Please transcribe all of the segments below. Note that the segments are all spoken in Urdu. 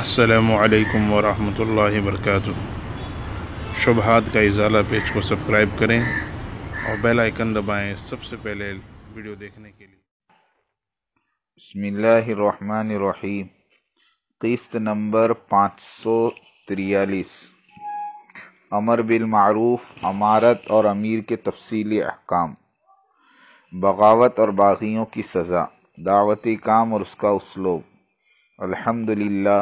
السلام علیکم ورحمۃ اللہ وبرکاتہ شبہات کا ازالہ پیج کو سبسکرائب کریں اور بیل آئیکن دبائیں سب سے پہلے ویڈیو دیکھنے کے لیے بسم اللہ الرحمن الرحیم قیست نمبر پانچ سو تریالیس امر بالمعروف امارت اور امیر کے تفصیلی احکام بغاوت اور باغیوں کی سزا دعوتی کام اور اس کا اسلوب الحمد للہ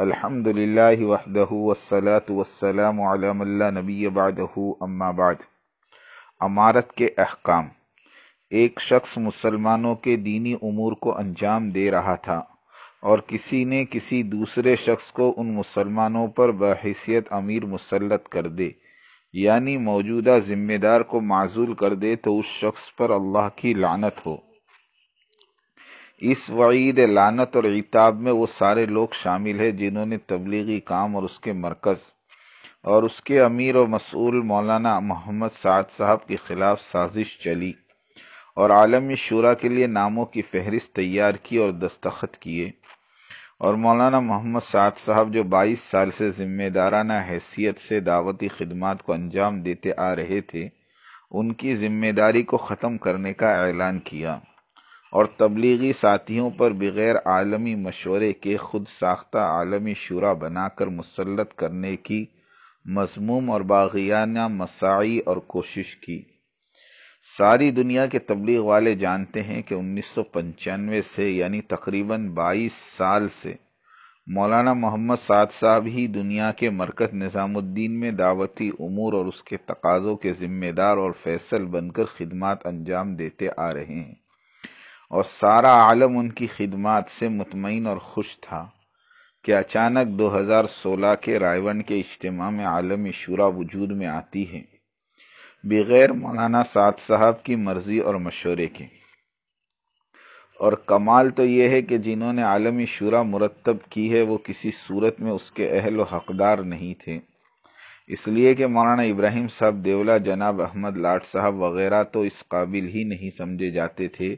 الحمد للہ وسلۃ وسلم علم اللہ نبی اما بعد امارت کے احکام ایک شخص مسلمانوں کے دینی امور کو انجام دے رہا تھا اور کسی نے کسی دوسرے شخص کو ان مسلمانوں پر بحیثیت امیر مسلط کر دے یعنی موجودہ ذمہ دار کو معذول کر دے تو اس شخص پر اللہ کی لعنت ہو اس وعید لانت اور عطاب میں وہ سارے لوگ شامل ہیں جنہوں نے تبلیغی کام اور اس کے مرکز اور اس کے امیر و مسئول مولانا محمد سعد صاحب کے خلاف سازش چلی اور عالمی شورا کے لئے ناموں کی فہرست تیار کی اور دستخط کیے اور مولانا محمد سعد صاحب جو بائیس سال سے ذمہ دارانہ حیثیت سے دعوتی خدمات کو انجام دیتے آ رہے تھے ان کی ذمہ داری کو ختم کرنے کا اعلان کیا اور تبلیغی ساتھیوں پر بغیر عالمی مشورے کے خود ساختہ عالمی شورا بنا کر مسلط کرنے کی مضموم اور باغیانہ مساعی اور کوشش کی ساری دنیا کے تبلیغ والے جانتے ہیں کہ انیس سو پنچانوے سے یعنی تقریباً بائیس سال سے مولانا محمد سعد صاحب ہی دنیا کے مرکز نظام الدین میں دعوتی امور اور اس کے تقاضوں کے ذمہ دار اور فیصل بن کر خدمات انجام دیتے آ رہے ہیں اور سارا عالم ان کی خدمات سے مطمئن اور خوش تھا کہ اچانک دو ہزار سولہ کے رائے کے اجتماع میں عالمی شورا وجود میں آتی ہے بغیر مولانا سعد صاحب کی مرضی اور مشورے کے اور کمال تو یہ ہے کہ جنہوں نے عالمی شورا مرتب کی ہے وہ کسی صورت میں اس کے اہل و حقدار نہیں تھے اس لیے کہ مولانا ابراہیم صاحب دیولا جناب احمد لاٹ صاحب وغیرہ تو اس قابل ہی نہیں سمجھے جاتے تھے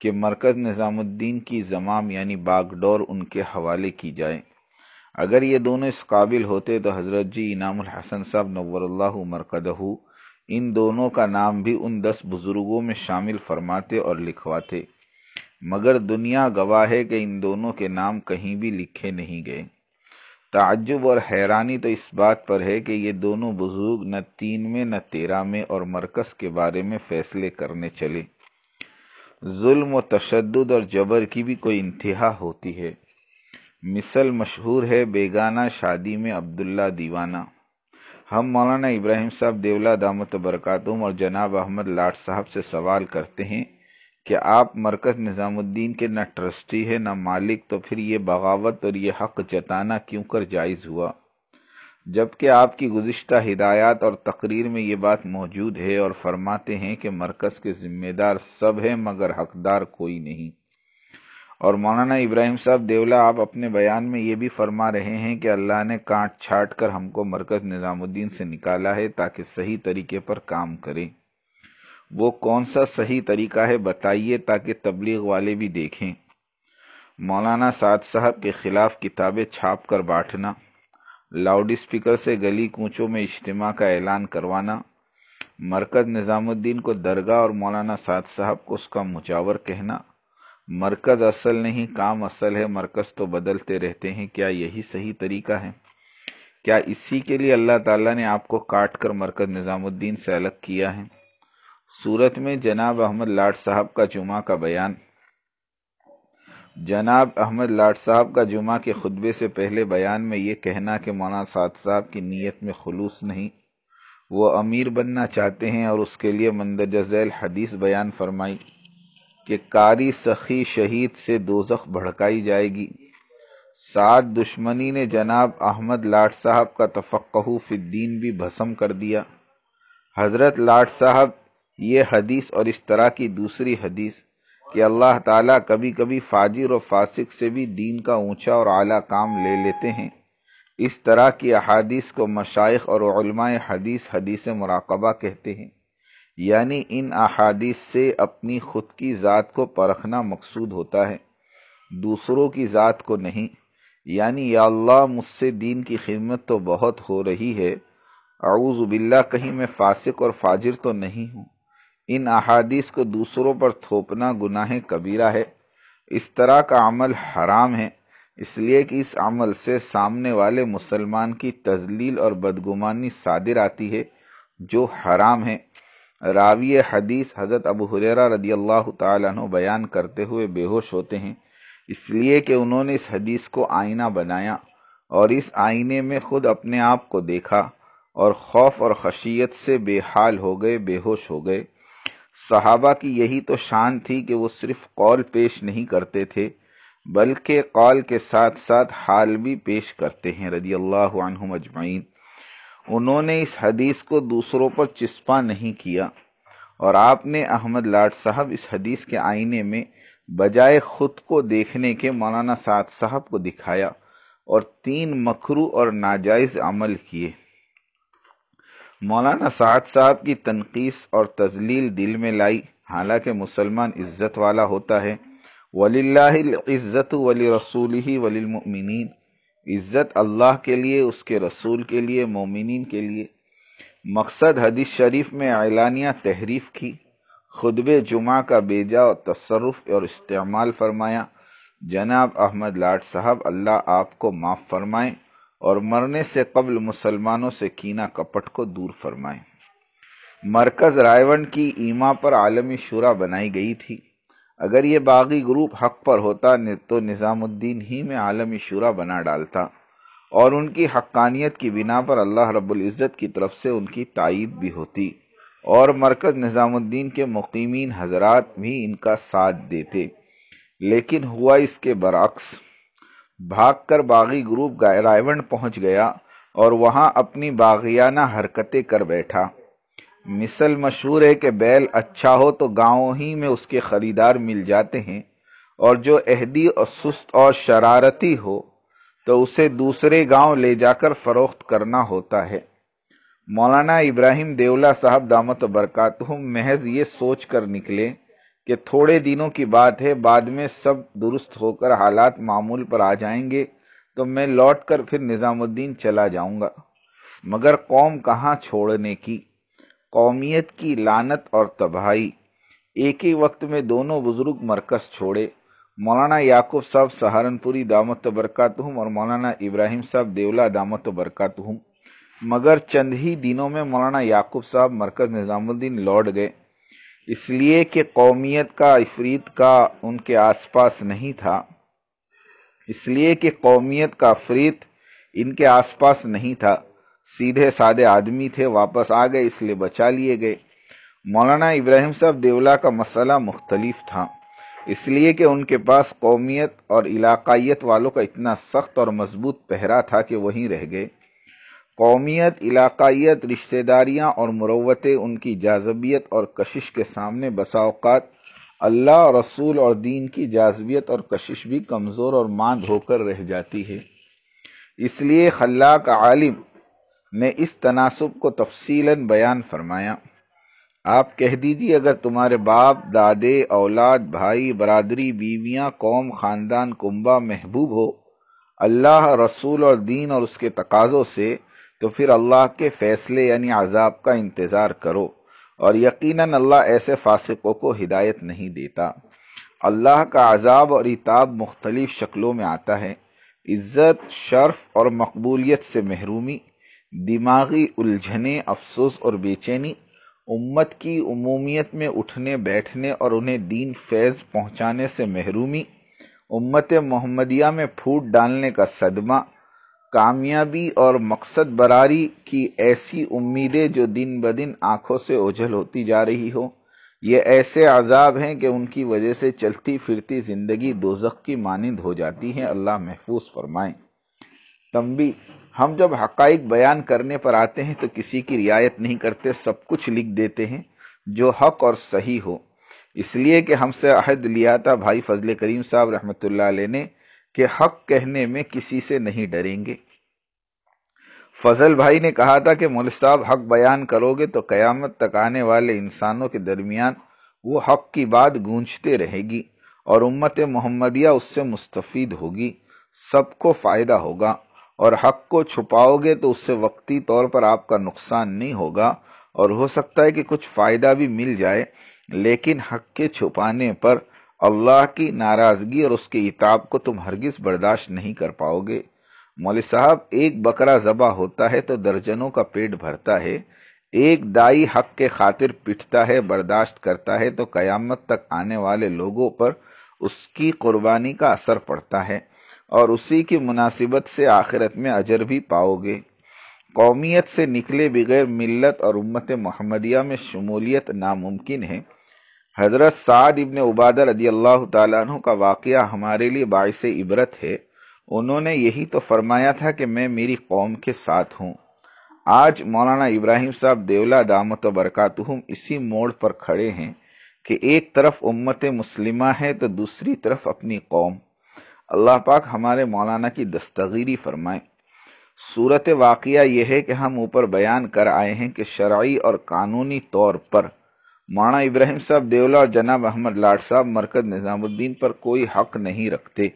کہ مرکز نظام الدین کی زمام یعنی باغ ڈور ان کے حوالے کی جائے اگر یہ دونوں اس قابل ہوتے تو حضرت جی انام الحسن صاحب نور اللہ مرکدہو ان دونوں کا نام بھی ان دس بزرگوں میں شامل فرماتے اور لکھواتے مگر دنیا گواہ ہے کہ ان دونوں کے نام کہیں بھی لکھے نہیں گئے تعجب اور حیرانی تو اس بات پر ہے کہ یہ دونوں بزرگ نہ تین میں نہ تیرہ میں اور مرکز کے بارے میں فیصلے کرنے چلے ظلم و تشدد اور جبر کی بھی کوئی انتہا ہوتی ہے مثل مشہور ہے بیگانہ شادی میں عبداللہ دیوانہ ہم مولانا ابراہیم صاحب دیولا دامت و برکاتم اور جناب احمد لاٹ صاحب سے سوال کرتے ہیں کہ آپ مرکز نظام الدین کے نہ ٹرسٹی ہے نہ مالک تو پھر یہ بغاوت اور یہ حق جتانا کیوں کر جائز ہوا جبکہ آپ کی گزشتہ ہدایات اور تقریر میں یہ بات موجود ہے اور فرماتے ہیں کہ مرکز کے ذمہ دار سب ہیں مگر حقدار کوئی نہیں اور مولانا ابراہیم صاحب دیولہ آپ اپنے بیان میں یہ بھی فرما رہے ہیں کہ اللہ نے کانٹ چھاٹ کر ہم کو مرکز نظام الدین سے نکالا ہے تاکہ صحیح طریقے پر کام کریں وہ کون سا صحیح طریقہ ہے بتائیے تاکہ تبلیغ والے بھی دیکھیں مولانا سعد صاحب کے خلاف کتابیں چھاپ کر بانٹنا لاؤڈ اسپیکر سے گلی کوچوں میں اجتماع کا اعلان کروانا مرکز نظام الدین کو درگاہ اور مولانا سعد صاحب کو اس کا مجاور کہنا مرکز اصل نہیں کام اصل ہے مرکز تو بدلتے رہتے ہیں کیا یہی صحیح طریقہ ہے کیا اسی کے لیے اللہ تعالیٰ نے آپ کو کاٹ کر مرکز نظام الدین سے الگ کیا ہے صورت میں جناب احمد لاڈ صاحب کا جمعہ کا بیان جناب احمد لاٹ صاحب کا جمعہ کے خطبے سے پہلے بیان میں یہ کہنا کہ مولانا سعد صاحب کی نیت میں خلوص نہیں وہ امیر بننا چاہتے ہیں اور اس کے لئے مندرجہ ذیل حدیث بیان فرمائی کہ کاری سخی شہید سے دوزخ بھڑکائی جائے گی سعد دشمنی نے جناب احمد لاٹ صاحب کا تفقہ الدین بھی بھسم کر دیا حضرت لاٹ صاحب یہ حدیث اور اس طرح کی دوسری حدیث کہ اللہ تعالیٰ کبھی کبھی فاجر و فاسق سے بھی دین کا اونچا اور اعلیٰ کام لے لیتے ہیں اس طرح کی احادیث کو مشائق اور علماء حدیث حدیث مراقبہ کہتے ہیں یعنی ان احادیث سے اپنی خود کی ذات کو پرکھنا مقصود ہوتا ہے دوسروں کی ذات کو نہیں یعنی یا اللہ مجھ سے دین کی خدمت تو بہت ہو رہی ہے اعوذ باللہ کہیں میں فاسق اور فاجر تو نہیں ہوں ان احادیث کو دوسروں پر تھوپنا گناہ کبیرہ ہے اس طرح کا عمل حرام ہے اس لیے کہ اس عمل سے سامنے والے مسلمان کی تزلیل اور بدگمانی صادر آتی ہے جو حرام ہے راوی حدیث حضرت ابو حریرہ رضی اللہ تعالیٰ عنہ بیان کرتے ہوئے بے ہوش ہوتے ہیں اس لیے کہ انہوں نے اس حدیث کو آئینہ بنایا اور اس آئینے میں خود اپنے آپ کو دیکھا اور خوف اور خشیت سے بے حال ہو گئے بے ہوش ہو گئے صحابہ کی یہی تو شان تھی کہ وہ صرف قول پیش نہیں کرتے تھے بلکہ قول کے ساتھ ساتھ حال بھی پیش کرتے ہیں رضی اللہ عنہ اجمعین انہوں نے اس حدیث کو دوسروں پر چسپا نہیں کیا اور آپ نے احمد لاٹ صاحب اس حدیث کے آئینے میں بجائے خود کو دیکھنے کے مولانا سعد صاحب کو دکھایا اور تین مکرو اور ناجائز عمل کیے مولانا سعد صاحب کی تنقیس اور تزلیل دل میں لائی حالانکہ مسلمان عزت والا ہوتا ہے ولی اللہ عزت ولی رسول ہی عزت اللہ کے لیے اس کے رسول کے لیے مومنین کے لیے مقصد حدیث شریف میں اعلانیہ تحریف کی خطب جمعہ کا بیجا اور تصرف اور استعمال فرمایا جناب احمد لاٹ صاحب اللہ آپ کو معاف فرمائیں اور مرنے سے قبل مسلمانوں سے کینا کپٹ کو دور فرمائیں مرکز رائےون کی ایما پر عالمی شورا بنائی گئی تھی اگر یہ باغی گروپ حق پر ہوتا تو نظام الدین ہی میں عالمی شورا بنا ڈالتا اور ان کی حقانیت کی بنا پر اللہ رب العزت کی طرف سے ان کی تائید بھی ہوتی اور مرکز نظام الدین کے مقیمین حضرات بھی ان کا ساتھ دیتے لیکن ہوا اس کے برعکس بھاگ کر باغی گروپ رائوڈ پہنچ گیا اور وہاں اپنی باغیانہ حرکتیں کر بیٹھا مثل مشہور ہے کہ بیل اچھا ہو تو گاؤں ہی میں اس کے خریدار مل جاتے ہیں اور جو عہدی اور سست اور شرارتی ہو تو اسے دوسرے گاؤں لے جا کر فروخت کرنا ہوتا ہے مولانا ابراہیم دیولا صاحب دامت و برکاتہم محض یہ سوچ کر نکلے کہ تھوڑے دنوں کی بات ہے بعد میں سب درست ہو کر حالات معمول پر آ جائیں گے تو میں لوٹ کر پھر نظام الدین چلا جاؤں گا مگر قوم کہاں چھوڑنے کی قومیت کی لانت اور تباہی ایک ہی وقت میں دونوں بزرگ مرکز چھوڑے مولانا یعقوب صاحب سہارنپوری دامت برکاتہم ہوں اور مولانا ابراہیم صاحب دیولہ دامت برکات ہوں مگر چند ہی دنوں میں مولانا یعقوب صاحب مرکز نظام الدین لوٹ گئے اس لیے کہ قومیت کا افریت کا ان کے آس پاس نہیں تھا اس لیے کہ قومیت کا افریت ان کے آس پاس نہیں تھا سیدھے سادے آدمی تھے واپس آ گئے اس لیے بچا لیے گئے مولانا ابراہیم صاحب دیولا کا مسئلہ مختلف تھا اس لیے کہ ان کے پاس قومیت اور علاقائیت والوں کا اتنا سخت اور مضبوط پہرا تھا کہ وہیں رہ گئے قومیت علاقائیت رشتہ داریاں اور مروتیں ان کی جاذبیت اور کشش کے سامنے بسا اوقات اللہ رسول اور دین کی جاذبیت اور کشش بھی کمزور اور ماند ہو کر رہ جاتی ہے اس لیے خلا کا نے اس تناسب کو تفصیل بیان فرمایا آپ کہہ دیجیے اگر تمہارے باپ دادے اولاد بھائی برادری بیویاں قوم خاندان کنبا محبوب ہو اللہ رسول اور دین اور اس کے تقاضوں سے تو پھر اللہ کے فیصلے یعنی عذاب کا انتظار کرو اور یقیناً اللہ ایسے فاسقوں کو ہدایت نہیں دیتا اللہ کا عذاب اور اتاب مختلف شکلوں میں آتا ہے عزت شرف اور مقبولیت سے محرومی دماغی الجھنے افسوس اور بے چینی امت کی عمومیت میں اٹھنے بیٹھنے اور انہیں دین فیض پہنچانے سے محرومی امت محمدیہ میں پھوٹ ڈالنے کا صدمہ کامیابی اور مقصد براری کی ایسی امیدیں جو دن بدن آنکھوں سے اوجھل ہوتی جا رہی ہو یہ ایسے عذاب ہیں کہ ان کی وجہ سے چلتی پھرتی زندگی دوزخ کی مانند ہو جاتی ہیں اللہ محفوظ فرمائیں تمبی ہم جب حقائق بیان کرنے پر آتے ہیں تو کسی کی رعایت نہیں کرتے سب کچھ لکھ دیتے ہیں جو حق اور صحیح ہو اس لیے کہ ہم سے عہد لیا تھا بھائی فضل کریم صاحب رحمۃ اللہ علیہ نے کہ حق کہنے میں کسی سے نہیں ڈریں گے فضل بھائی نے کہا تھا کہ مول صاحب حق بیان کرو گے تو قیامت تک آنے والے انسانوں کے درمیان وہ حق کی بات گونجتے رہے گی اور امت محمدیہ اس سے مستفید ہوگی سب کو فائدہ ہوگا اور حق کو چھپاؤ گے تو اس سے وقتی طور پر آپ کا نقصان نہیں ہوگا اور ہو سکتا ہے کہ کچھ فائدہ بھی مل جائے لیکن حق کے چھپانے پر اللہ کی ناراضگی اور اس کے عطاب کو تم ہرگز برداشت نہیں کر پاؤ گے مولی صاحب ایک بکرا ذبح ہوتا ہے تو درجنوں کا پیٹ بھرتا ہے ایک دائی حق کے خاطر پٹتا ہے برداشت کرتا ہے تو قیامت تک آنے والے لوگوں پر اس کی قربانی کا اثر پڑتا ہے اور اسی کی مناسبت سے آخرت میں اجر بھی پاؤ گے قومیت سے نکلے بغیر ملت اور امت محمدیہ میں شمولیت ناممکن ہے حضرت سعد ابن عبادر رضی اللہ تعالیٰ عنہ کا واقعہ ہمارے لیے باعث عبرت ہے انہوں نے یہی تو فرمایا تھا کہ میں میری قوم کے ساتھ ہوں آج مولانا ابراہیم صاحب دیولہ دامت و برکاتہم اسی موڑ پر کھڑے ہیں کہ ایک طرف امت مسلمہ ہے تو دوسری طرف اپنی قوم اللہ پاک ہمارے مولانا کی دستگیری فرمائیں صورت واقعہ یہ ہے کہ ہم اوپر بیان کر آئے ہیں کہ شرعی اور قانونی طور پر مانا ابراہیم صاحب دیولا اور جناب احمد لاڈ صاحب مرکز نظام الدین پر کوئی حق نہیں رکھتے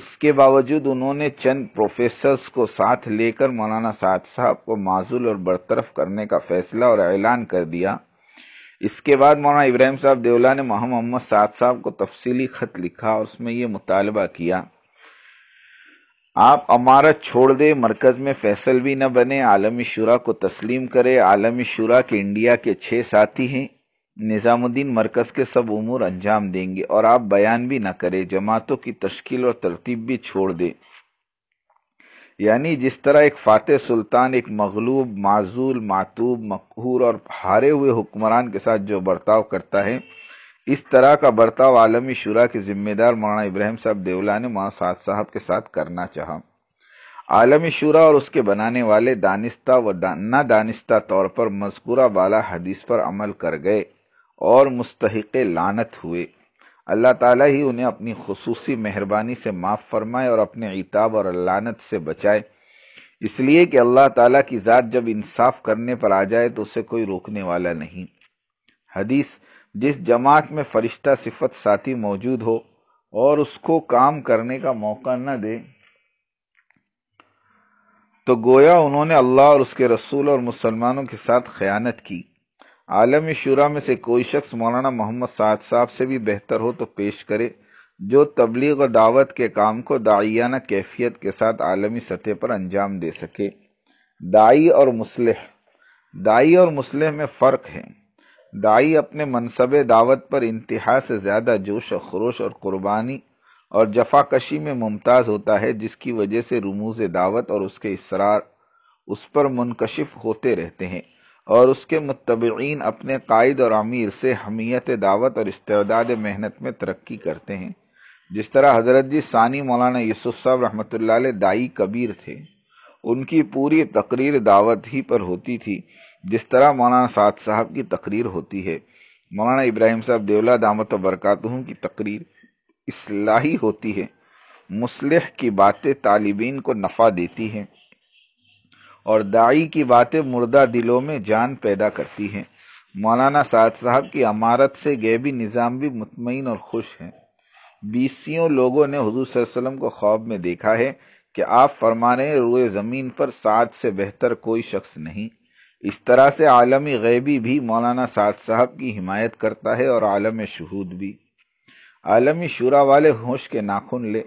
اس کے باوجود انہوں نے چند پروفیسرز کو ساتھ لے کر مولانا سعد صاحب کو معذول اور برطرف کرنے کا فیصلہ اور اعلان کر دیا اس کے بعد مولانا ابراہیم صاحب دیولا نے محمد سعد صاحب کو تفصیلی خط لکھا اور اس میں یہ مطالبہ کیا آپ امارت چھوڑ دے مرکز میں فیصل بھی نہ بنے عالمی شورا کو تسلیم کرے عالمی شورا کے انڈیا کے چھ ساتھی ہیں نظام الدین مرکز کے سب امور انجام دیں گے اور آپ بیان بھی نہ کریں جماعتوں کی تشکیل اور ترتیب بھی چھوڑ دیں یعنی جس طرح ایک فاتح سلطان ایک مغلوب معزول معتوب مقہور اور ہارے ہوئے حکمران کے ساتھ جو برتاؤ کرتا ہے اس طرح کا برتاؤ عالمی شورا کے ذمہ دار مولانا ابراہیم صاحب دیولا نے مولانا سعد صاحب کے ساتھ کرنا چاہا عالمی شورا اور اس کے بنانے والے دانستہ و نادانستہ طور پر مذکورہ بالا حدیث پر عمل کر گئے اور مستحق لانت ہوئے اللہ تعالیٰ ہی انہیں اپنی خصوصی مہربانی سے معاف فرمائے اور اپنے عطاب اور لانت سے بچائے اس لیے کہ اللہ تعالیٰ کی ذات جب انصاف کرنے پر آ جائے تو اسے کوئی روکنے والا نہیں حدیث جس جماعت میں فرشتہ صفت ساتھی موجود ہو اور اس کو کام کرنے کا موقع نہ دے تو گویا انہوں نے اللہ اور اس کے رسول اور مسلمانوں کے ساتھ خیانت کی عالم شورا میں سے کوئی شخص مولانا محمد سعد صاحب سے بھی بہتر ہو تو پیش کرے جو تبلیغ و دعوت کے کام کو دعیانہ کیفیت کے ساتھ عالمی سطح پر انجام دے سکے دائی اور مسلح دائی اور مسلح میں فرق ہے دائی اپنے منصب دعوت پر انتہا سے زیادہ جوش و خروش اور قربانی اور جفا کشی میں ممتاز ہوتا ہے جس کی وجہ سے رموز دعوت اور اس کے اصرار اس پر منکشف ہوتے رہتے ہیں اور اس کے متبعین اپنے قائد اور امیر سے حمیت دعوت اور استعداد محنت میں ترقی کرتے ہیں جس طرح حضرت جی ثانی مولانا یوسف صاحب رحمۃ اللہ علیہ دائی کبیر تھے ان کی پوری تقریر دعوت ہی پر ہوتی تھی جس طرح مولانا سعد صاحب کی تقریر ہوتی ہے مولانا ابراہیم صاحب دیولہ دامت و برکاتہوں کی تقریر اصلاحی ہوتی ہے مصلح کی باتیں طالبین کو نفع دیتی ہیں اور دائی کی باتیں مردہ دلوں میں جان پیدا کرتی ہیں مولانا سعد صاحب کی امارت سے غیبی نظام بھی مطمئن اور خوش ہیں بیسیوں لوگوں نے حضور صلی اللہ علیہ وسلم کو خواب میں دیکھا ہے کہ آپ فرمانے روئے زمین پر سعد سے بہتر کوئی شخص نہیں اس طرح سے عالمی غیبی بھی مولانا سعد صاحب کی حمایت کرتا ہے اور عالم شہود بھی عالمی شورا والے ہوش کے ناخن لے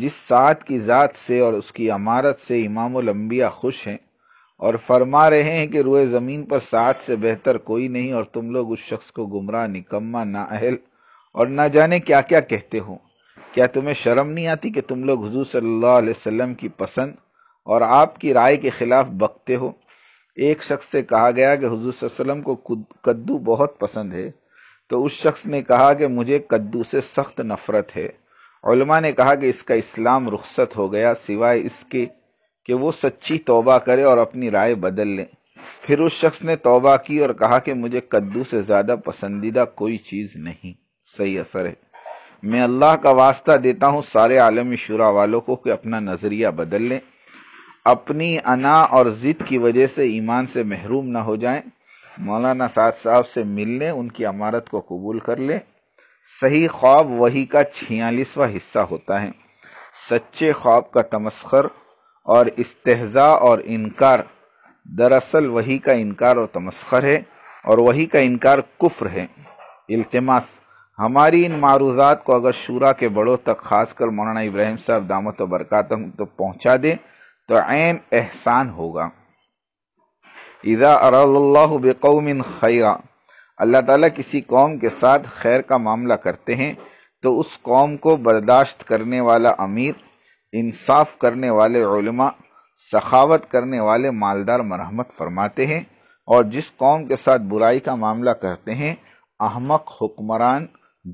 جس سعد کی ذات سے اور اس کی امارت سے امام الانبیاء خوش ہیں اور فرما رہے ہیں کہ روئے زمین پر ساتھ سے بہتر کوئی نہیں اور تم لوگ اس شخص کو گمراہ نکما نہ اہل اور نہ جانے کیا کیا کہتے ہو کیا تمہیں شرم نہیں آتی کہ تم لوگ حضور صلی اللہ علیہ وسلم کی پسند اور آپ کی رائے کے خلاف بکتے ہو ایک شخص سے کہا گیا کہ حضور صلی اللہ علیہ وسلم کو کدو بہت پسند ہے تو اس شخص نے کہا کہ مجھے کدو سے سخت نفرت ہے علماء نے کہا کہ اس کا اسلام رخصت ہو گیا سوائے اس کے کہ وہ سچی توبہ کرے اور اپنی رائے بدل لے پھر اس شخص نے توبہ کی اور کہا کہ مجھے کدو سے زیادہ پسندیدہ کوئی چیز نہیں صحیح اثر ہے میں اللہ کا واسطہ دیتا ہوں سارے عالمی شورا والوں کو کہ اپنا نظریہ بدل لیں اپنی انا اور ضد کی وجہ سے ایمان سے محروم نہ ہو جائیں مولانا سعد صاحب سے مل لیں ان کی امارت کو قبول کر لیں صحیح خواب وہی کا چھیالیسواں حصہ ہوتا ہے سچے خواب کا تمسخر اور استحضاء اور انکار دراصل وہی کا انکار اور تمسخر ہے اور وہی کا انکار کفر ہے التماس ہماری ان معروضات کو اگر شورا کے بڑوں تک خاص کر مولانا ابراہیم صاحب دامت و برکاتہ تو پہنچا دیں تو عین احسان ہوگا اذا اللہ بقوم خیریہ اللہ تعالیٰ کسی قوم کے ساتھ خیر کا معاملہ کرتے ہیں تو اس قوم کو برداشت کرنے والا امیر انصاف کرنے والے علماء سخاوت کرنے والے مالدار مرحمت فرماتے ہیں اور جس قوم کے ساتھ برائی کا معاملہ کرتے ہیں احمق حکمران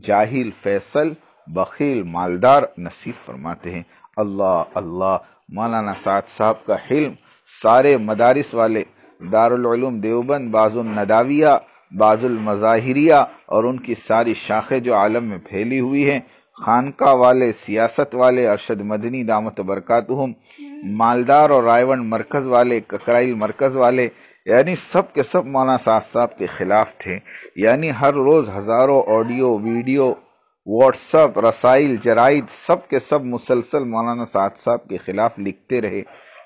جاہل فیصل بخیل مالدار نصیب فرماتے ہیں اللہ اللہ مولانا سعد صاحب کا حلم سارے مدارس والے دارالعلوم دیوبند بعض النداویہ بعض المظاہریہ اور ان کی ساری شاخیں جو عالم میں پھیلی ہوئی ہیں خانقاہ والے سیاست والے ارشد مدنی دامت برکاتہم مالدار اور رائیون مرکز والے ککرائل مرکز والے یعنی سب کے سب مولانا ساتھ صاحب کے خلاف تھے یعنی ہر روز ہزاروں آڈیو ویڈیو واٹس اپ رسائل جرائد سب کے سب مسلسل مولانا سعد صاحب کے خلاف لکھتے رہے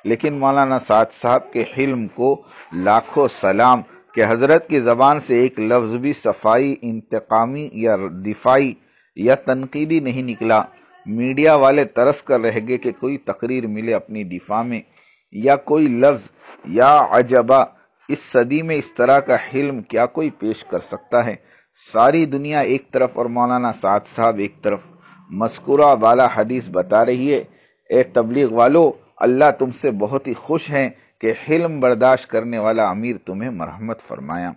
لیکن مولانا سعد صاحب کے حلم کو لاکھوں سلام کہ حضرت کی زبان سے ایک لفظ بھی صفائی انتقامی یا دفاعی یا تنقیدی نہیں نکلا میڈیا والے ترس کر رہ گئے کہ کوئی تقریر ملے اپنی دفاع میں یا کوئی لفظ یا عجبہ اس صدی میں اس طرح کا حلم کیا کوئی پیش کر سکتا ہے ساری دنیا ایک طرف اور مولانا سعد صاحب ایک طرف مذکورہ والا حدیث بتا رہی ہے اے تبلیغ والو اللہ تم سے بہت ہی خوش ہیں کہ حلم برداشت کرنے والا امیر تمہیں مرحمت فرمایا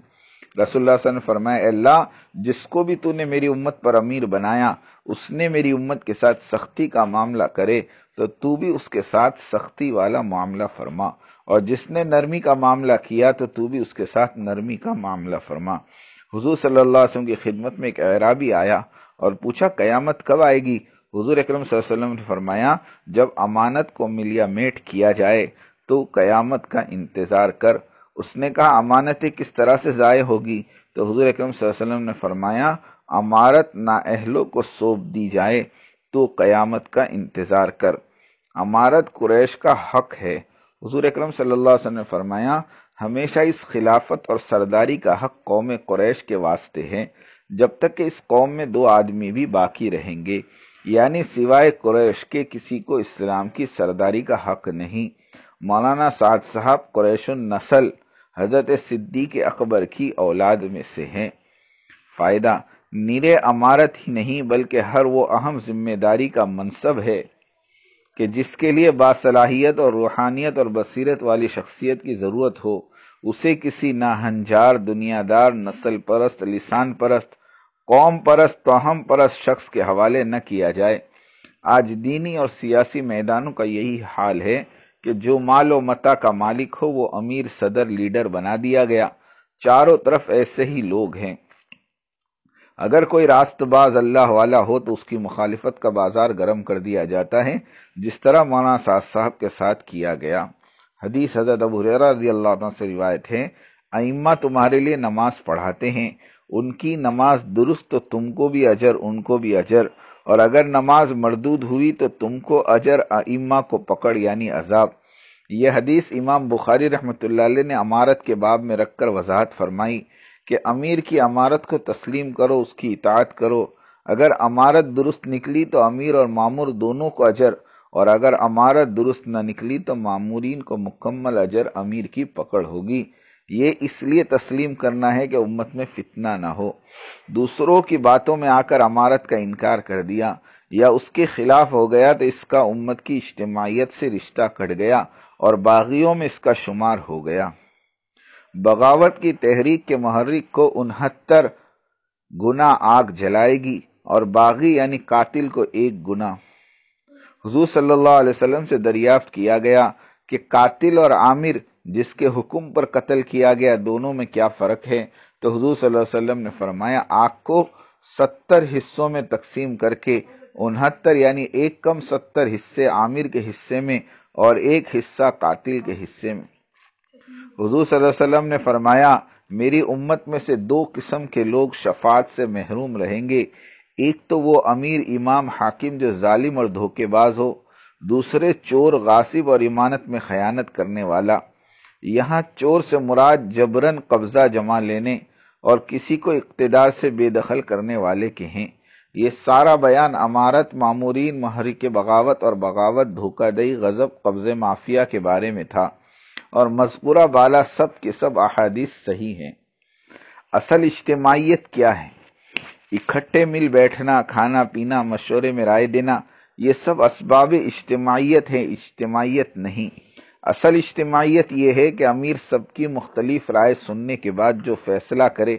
رسول اللہ صلی اللہ علیہ وسلم نے فرمایا اے اللہ جس کو بھی تو نے میری امت پر امیر بنایا اس نے میری امت کے ساتھ سختی کا معاملہ کرے تو تو بھی اس کے ساتھ سختی والا معاملہ فرما اور جس نے نرمی کا معاملہ کیا تو تو بھی اس کے ساتھ نرمی کا معاملہ فرما حضور صلی اللہ علیہ وسلم کی خدمت میں ایک اعرابی آیا اور پوچھا قیامت کب آئے گی حضور اکرم صلی اللہ علیہ وسلم نے فرمایا جب امانت کو ملیا میٹ کیا جائے تو قیامت کا انتظار کر اس نے کہا امانتیں کس طرح سے ضائع ہوگی تو حضور اکرم صلی اللہ علیہ وسلم نے فرمایا امارت نا اہلوں کو سونپ دی جائے تو قیامت کا انتظار کر امارت قریش کا حق ہے حضور اکرم صلی اللہ علیہ وسلم نے فرمایا ہمیشہ اس خلافت اور سرداری کا حق قوم قریش کے واسطے ہے جب تک کہ اس قوم میں دو آدمی بھی باقی رہیں گے یعنی سوائے قریش کے کسی کو اسلام کی سرداری کا حق نہیں مولانا سعد صاحب قریش النسل حضرت صدیق اکبر کی اولاد میں سے ہیں فائدہ نیر امارت ہی نہیں بلکہ ہر وہ اہم ذمہ داری کا منصب ہے کہ جس کے لیے باصلاحیت اور روحانیت اور بصیرت والی شخصیت کی ضرورت ہو اسے کسی ناہنجار دنیا دار نسل پرست لسان پرست قوم پرست توہم پرست شخص کے حوالے نہ کیا جائے آج دینی اور سیاسی میدانوں کا یہی حال ہے کہ جو مال و متا کا مالک ہو وہ امیر صدر لیڈر بنا دیا گیا چاروں طرف ایسے ہی لوگ ہیں اگر کوئی راست باز اللہ والا ہو تو اس کی مخالفت کا بازار گرم کر دیا جاتا ہے جس طرح مولانا ساز صاحب کے ساتھ کیا گیا حدیث حضرت حریرہ رضی اللہ عنہ سے روایت ہے ائمہ تمہارے لیے نماز پڑھاتے ہیں ان کی نماز درست تو تم کو بھی اجر ان کو بھی اجر اور اگر نماز مردود ہوئی تو تم کو اجر ائمہ کو پکڑ یعنی عذاب یہ حدیث امام بخاری رحمۃ اللہ علیہ نے امارت کے باب میں رکھ کر وضاحت فرمائی کہ امیر کی امارت کو تسلیم کرو اس کی اطاعت کرو اگر امارت درست نکلی تو امیر اور معمور دونوں کو اجر اور اگر امارت درست نہ نکلی تو معمورین کو مکمل اجر امیر کی پکڑ ہوگی یہ اس لیے تسلیم کرنا ہے کہ امت میں فتنہ نہ ہو دوسروں کی باتوں میں آ کر امارت کا انکار کر دیا یا اس کے خلاف ہو گیا تو اس کا امت کی اجتماعیت سے رشتہ کٹ گیا اور باغیوں میں اس کا شمار ہو گیا بغاوت کی تحریک کے محرک کو انہتر گنا آگ جلائے گی اور باغی یعنی قاتل کو ایک گنا حضور صلی اللہ علیہ وسلم سے دریافت کیا گیا کہ قاتل اور عامر جس کے حکم پر قتل کیا گیا دونوں میں کیا فرق ہے تو حضور صلی اللہ علیہ وسلم نے فرمایا آگ کو ستر حصوں میں تقسیم کر کے انہتر یعنی ایک کم ستر حصے عامر کے حصے میں اور ایک حصہ قاتل کے حصے میں حضور صلی اللہ علیہ وسلم نے فرمایا میری امت میں سے دو قسم کے لوگ شفاعت سے محروم رہیں گے ایک تو وہ امیر امام حاکم جو ظالم اور دھوکے باز ہو دوسرے چور غاسب اور امانت میں خیانت کرنے والا یہاں چور سے مراد جبرن قبضہ جمع لینے اور کسی کو اقتدار سے بے دخل کرنے والے کے ہیں یہ سارا بیان امارت معمورین محرک بغاوت اور بغاوت دھوکہ دہی غزب قبض مافیا کے بارے میں تھا اور مذکورہ بالا سب کے سب احادیث صحیح ہیں اصل اجتماعیت کیا ہے اکٹھے مل بیٹھنا کھانا پینا مشورے میں رائے دینا یہ سب اسباب اجتماعیت ہیں اجتماعیت نہیں اصل اجتماعیت یہ ہے کہ امیر سب کی مختلف رائے سننے کے بعد جو فیصلہ کرے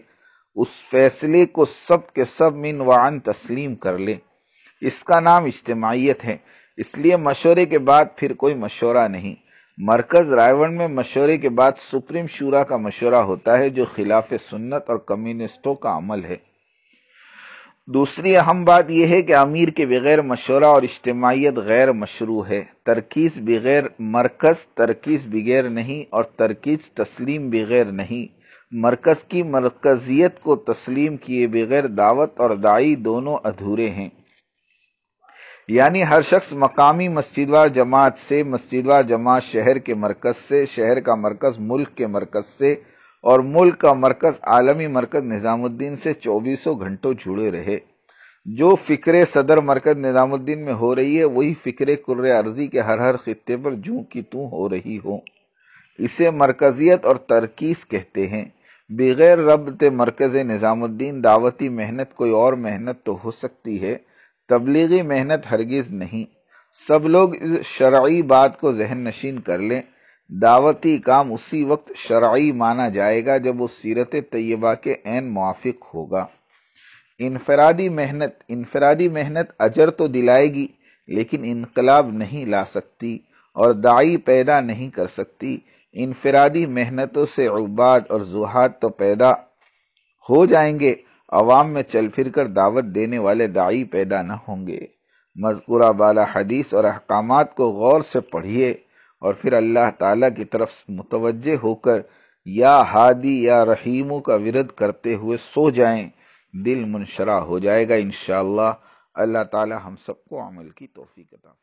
اس فیصلے کو سب کے سب من وعن تسلیم کر لے اس کا نام اجتماعیت ہے اس لیے مشورے کے بعد پھر کوئی مشورہ نہیں مرکز رائیون میں مشورے کے بعد سپریم شورا کا مشورہ ہوتا ہے جو خلاف سنت اور کمیونسٹوں کا عمل ہے دوسری اہم بات یہ ہے کہ امیر کے بغیر مشورہ اور اجتماعیت غیر مشروع ہے ترکیز بغیر مرکز ترکیز بغیر نہیں اور ترکیز تسلیم بغیر نہیں مرکز کی مرکزیت کو تسلیم کیے بغیر دعوت اور دائی دونوں ادھورے ہیں یعنی ہر شخص مقامی مسجدوار جماعت سے مسجدوار جماعت شہر کے مرکز سے شہر کا مرکز ملک کے مرکز سے اور ملک کا مرکز عالمی مرکز نظام الدین سے چوبیسوں گھنٹوں رہے جو فکر صدر مرکز نظام الدین میں ہو رہی ہے وہی فکر کر عرضی کے ہر ہر خطے پر جوں کی توں ہو رہی ہو اسے مرکزیت اور ترکیس کہتے ہیں بغیر ربط مرکز نظام الدین دعوتی محنت کوئی اور محنت تو ہو سکتی ہے تبلیغی محنت ہرگز نہیں سب لوگ اس شرعی بات کو ذہن نشین کر لیں دعوتی کام اسی وقت شرعی مانا جائے گا جب وہ سیرت طیبہ کے عین موافق ہوگا انفرادی محنت انفرادی محنت اجر تو دلائے گی لیکن انقلاب نہیں لا سکتی اور دائیں پیدا نہیں کر سکتی انفرادی محنتوں سے عباد اور زہاد تو پیدا ہو جائیں گے عوام میں چل پھر کر دعوت دینے والے دائی پیدا نہ ہوں گے مذکورہ بالا حدیث اور احکامات کو غور سے پڑھیے اور پھر اللہ تعالیٰ کی طرف متوجہ ہو کر یا ہادی یا رحیموں کا ورد کرتے ہوئے سو جائیں دل منشرا ہو جائے گا انشاءاللہ اللہ تعالیٰ ہم سب کو عمل کی توفیق تھا